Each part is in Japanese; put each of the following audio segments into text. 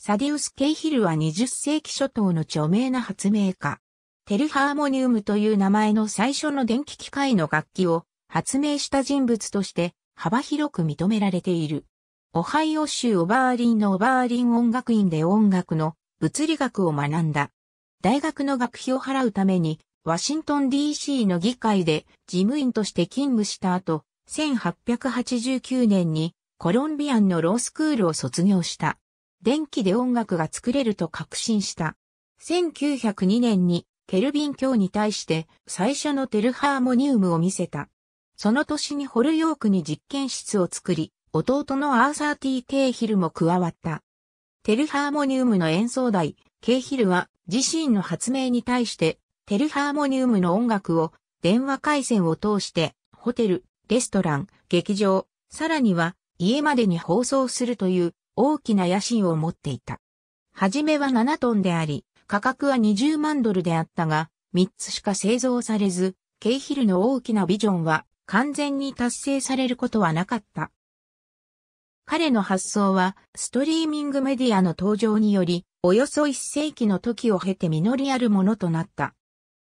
サディウス・ケイヒルは20世紀初頭の著名な発明家。テルハーモニウムという名前の最初の電気機械の楽器を発明した人物として幅広く認められている。オハイオ州オバーリンのオバーリン音楽院で音楽の物理学を学んだ。大学の学費を払うためにワシントン DC の議会で事務員として勤務した後、1889年にコロンビアンのロースクールを卒業した。電気で音楽が作れると確信した。1902年にケルビン教に対して最初のテルハーモニウムを見せた。その年にホルヨークに実験室を作り、弟のアーサー・ティー・ケイヒルも加わった。テルハーモニウムの演奏台、ケイヒルは自身の発明に対して、テルハーモニウムの音楽を電話回線を通して、ホテル、レストラン、劇場、さらには家までに放送するという大きな野心を持っていた。はじめは7トンであり、価格は20万ドルであったが、3つしか製造されず、ケイヒルの大きなビジョンは完全に達成されることはなかった。彼の発想は、ストリーミングメディアの登場により、およそ1世紀の時を経て実りあるものとなった。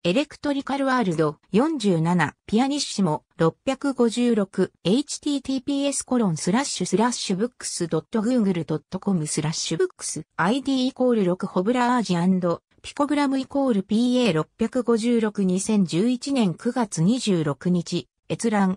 エレクトリカルワールド47ピアニッシモ 656https コロンスラッシュスラッシュブックス .google.com スラッシュブックス ID イコール6ホブラージピコグラムイコール PA6562011 年9月26日閲覧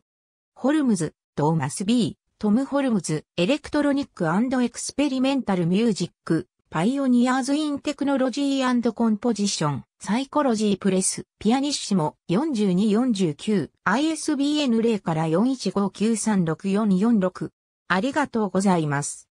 ホルムズトーマス B トム・ホルムズエレクトロニックエクスペリメンタルミュージックパイオニアーズ・イン・テクノロジー・コンポジション、サイコロジー・プレス、ピアニッシモ、4249、ISBN 0から415936446。ありがとうございます。